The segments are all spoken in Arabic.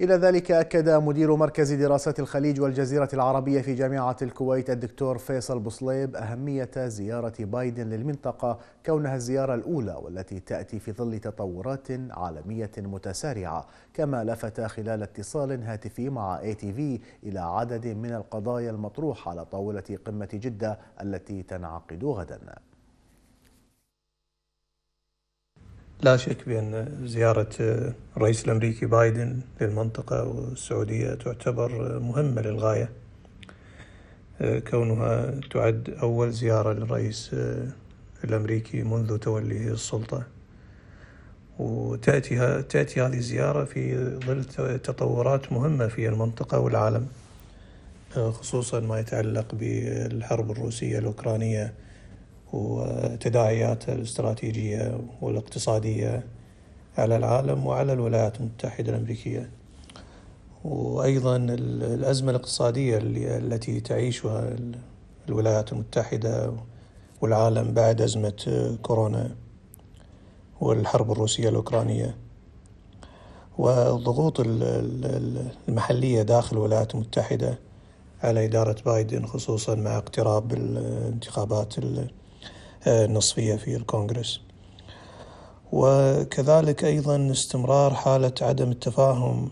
إلى ذلك أكد مدير مركز دراسات الخليج والجزيرة العربية في جامعة الكويت الدكتور فيصل بصليب أهمية زيارة بايدن للمنطقة كونها الزيارة الأولى والتي تأتي في ظل تطورات عالمية متسارعة كما لفت خلال اتصال هاتفي مع اي تي في إلى عدد من القضايا المطروحة على طاولة قمة جدة التي تنعقد غداً لا شك بأن زيارة الرئيس الأمريكي بايدن للمنطقة والسعودية تعتبر مهمة للغاية كونها تعد أول زيارة للرئيس الأمريكي منذ توليه السلطة وتأتي تأتي هذه الزيارة في ظل تطورات مهمة في المنطقة والعالم خصوصا ما يتعلق بالحرب الروسية الأوكرانية وتداعياتها الاستراتيجية والاقتصادية على العالم وعلى الولايات المتحدة الأمريكية وأيضا الأزمة الاقتصادية التي تعيشها الولايات المتحدة والعالم بعد أزمة كورونا والحرب الروسية الأوكرانية والضغوط المحلية داخل الولايات المتحدة على إدارة بايدن خصوصا مع اقتراب الانتخابات آه، نصفية في الكونغرس وكذلك أيضا استمرار حالة عدم التفاهم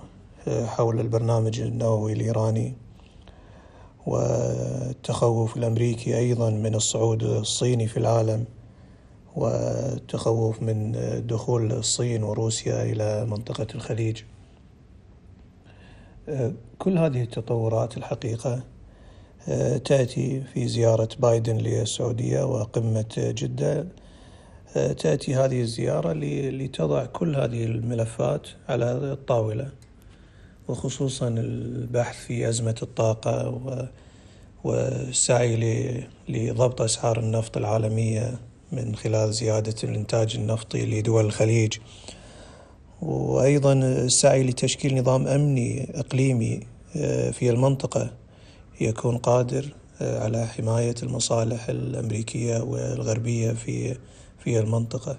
آه، حول البرنامج النووي الإيراني والتخوف الأمريكي أيضا من الصعود الصيني في العالم والتخوف من دخول الصين وروسيا إلى منطقة الخليج آه، كل هذه التطورات الحقيقة تأتي في زيارة بايدن للسعودية وقمة جدة آه، تأتي هذه الزيارة لتضع كل هذه الملفات على الطاولة وخصوصا البحث في أزمة الطاقة والسعي لضبط أسعار النفط العالمية من خلال زيادة الإنتاج النفطي لدول الخليج وأيضا السعي لتشكيل نظام أمني إقليمي آه، في المنطقة يكون قادر آه، على حماية المصالح الأمريكية والغربية في في المنطقة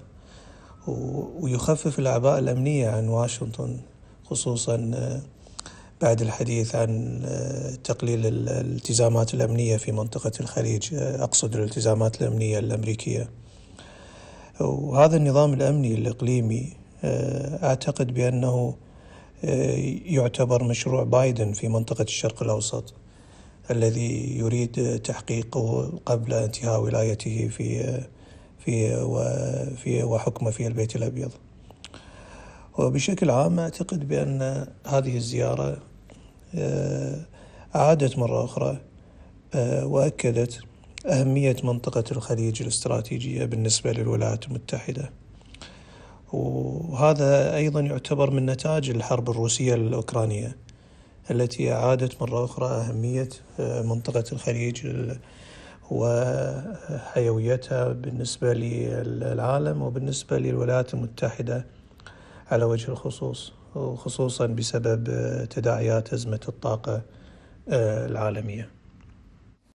ويخفف الأعباء الأمنية عن واشنطن خصوصا آه، بعد الحديث عن آه، تقليل الالتزامات الأمنية في منطقة الخليج أقصد الالتزامات الأمنية الأمريكية وهذا النظام الأمني الإقليمي أعتقد بأنه يعتبر مشروع بايدن في منطقة الشرق الأوسط الذي يريد تحقيقه قبل انتهاء ولايته في في وفي وحكمه في البيت الابيض. وبشكل عام اعتقد بان هذه الزياره آه، اعادت مره اخرى آه، واكدت اهميه منطقه الخليج الاستراتيجيه بالنسبه للولايات المتحده. وهذا ايضا يعتبر من نتاج الحرب الروسيه الاوكرانيه. التي أعادت مرة أخرى أهمية آه، منطقة الخليج وحيويتها بالنسبة للعالم وبالنسبة للولايات المتحدة على وجه الخصوص وخصوصا بسبب آه، تداعيات أزمة الطاقة آه، العالمية